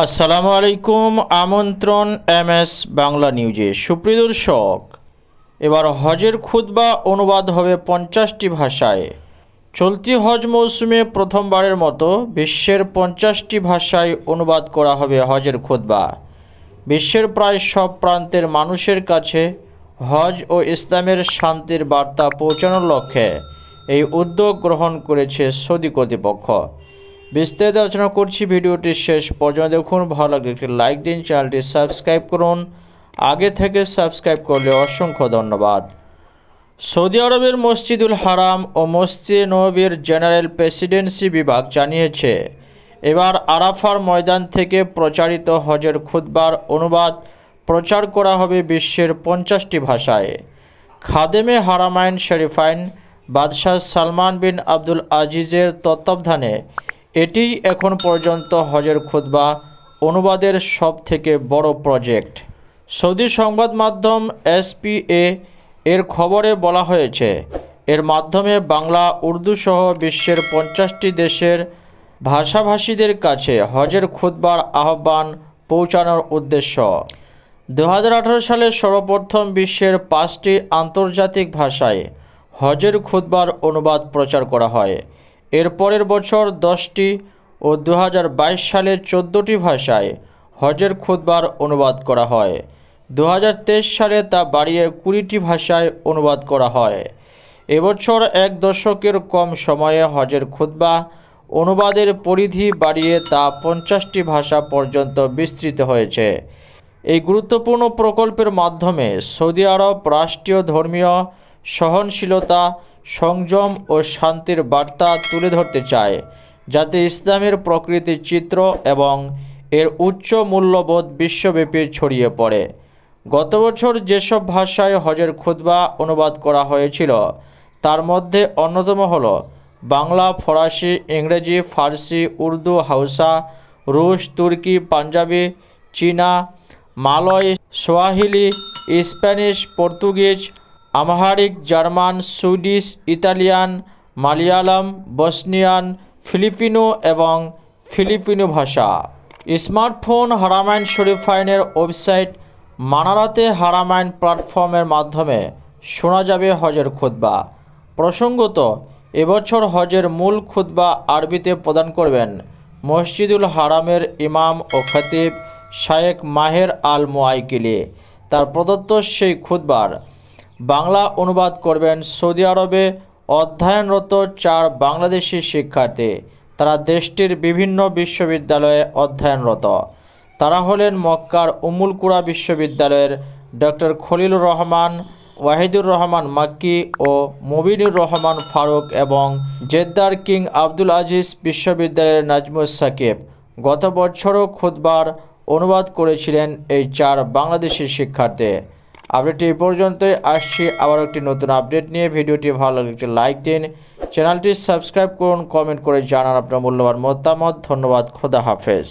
আসসালামু আলাইকুম আমন্ত্রণ এম এস বাংলা নিউজে সুপ্রিয় দর্শক এবার হজের খুতবা অনুবাদ হবে পঞ্চাশটি ভাষায় চলতি হজ মৌসুমে প্রথমবারের মতো বিশ্বের পঞ্চাশটি ভাষায় অনুবাদ করা হবে হজের খুতবা বিশ্বের প্রায় সব প্রান্তের মানুষের কাছে হজ ও ইসলামের শান্তির বার্তা পৌঁছানোর লক্ষ্যে এই উদ্যোগ গ্রহণ করেছে সৌদি কর্তৃপক্ষ বিস্তারিত আলোচনা করছি ভিডিওটির শেষ পর্যন্ত দেখুন ভালো লাগলে একটি লাইক দিন চ্যানেলটি সাবস্ক্রাইব করুন আগে থেকে সাবস্ক্রাইব করলে অসংখ্য ধন্যবাদ সৌদি আরবের মসজিদুল হারাম ও মসজিদ নবীর জেনারেল প্রেসিডেন্সি বিভাগ জানিয়েছে এবার আরাফার ময়দান থেকে প্রচারিত হজের খুদ্বার অনুবাদ প্রচার করা হবে বিশ্বের পঞ্চাশটি ভাষায় খাদেমে হারামাইন শরীফাইন বাদশাহ সালমান বিন আব্দুল আজিজের তত্ত্বাবধানে এটি এখন পর্যন্ত হজের খুদ্া অনুবাদের সব থেকে বড় প্রজেক্ট সৌদি সংবাদ মাধ্যম এসপিএ এর খবরে বলা হয়েছে এর মাধ্যমে বাংলা উর্দু সহ বিশ্বের পঞ্চাশটি দেশের ভাষাভাষীদের কাছে হজের খুদ্বার আহ্বান পৌঁছানোর উদ্দেশ্য দু সালে সর্বপ্রথম বিশ্বের পাঁচটি আন্তর্জাতিক ভাষায় হজের খুদ্বার অনুবাদ প্রচার করা হয় এর পরের বছর দশটি ও দু সালে চোদ্দোটি ভাষায় হজের খুতবার অনুবাদ করা হয় দু সালে তা বাড়িয়ে কুড়িটি ভাষায় অনুবাদ করা হয় এবছর এক দশকের কম সময়ে হজের খুতবা অনুবাদের পরিধি বাড়িয়ে তা পঞ্চাশটি ভাষা পর্যন্ত বিস্তৃত হয়েছে এই গুরুত্বপূর্ণ প্রকল্পের মাধ্যমে সৌদি আরব রাষ্ট্রীয় ধর্মীয় সহনশীলতা সংযম ও শান্তির বার্তা তুলে ধরতে চায় যাতে ইসলামের প্রকৃতির চিত্র এবং এর উচ্চ মূল্যবোধ বিশ্বব্যাপী ছড়িয়ে পড়ে গত বছর যেসব ভাষায় হজের খুদ্া অনুবাদ করা হয়েছিল তার মধ্যে অন্যতম হল বাংলা ফরাসি ইংরেজি ফার্সি উর্দু হাউসা রুশ তুর্কি পাঞ্জাবি চীনা Malay Swahili Spanish Portuguese Amharic German Swedish Italian Malayalam Bosnian Filipino এবং ফিলিপিনো ভাষা স্মার্টফোন হারামাইন শরিফাইনের ওয়েবসাইট মানারাতে হারামাইন প্ল্যাটফর্মের মাধ্যমে শোনা যাবে হজের খুতবা প্রসঙ্গত এবছর হজের মূল খুতবা আরবিতে প্রদান করবেন মসজিদুল হারামের ইমাম ও খতিব শায়েক মাহের আল মোয়াইকিলে তার প্রদত্ত সেই খুতবার বাংলা অনুবাদ করবেন সৌদি আরবে অধ্যয়নরত চার বাংলাদেশি শিক্ষার্থী তারা দেশটির বিভিন্ন বিশ্ববিদ্যালয়ে অধ্যয়নরত তারা হলেন মক্কার উমুলকুড়া বিশ্ববিদ্যালয়ের ডক্টর খলিলুর রহমান ওয়াহিদুর রহমান মাক্কি ও মবিনুর রহমান ফারুক এবং জেদ্দার কিং আব্দুল আজিজ বিশ্ববিদ্যালয়ের নাজমুস সাকিব গত বছরও খুদবার অনুবাদ করেছিলেন এই চার বাংলাদেশি শিক্ষার্থী আপডেটটি এ পর্যন্তই আসছি আবার একটি নতুন আপডেট নিয়ে ভিডিওটি ভালো লাগলে একটি লাইক দিন চ্যানেলটি সাবস্ক্রাইব করুন কমেন্ট করে জানান আপনার মূল্যবান মতামত ধন্যবাদ খোদা হাফেজ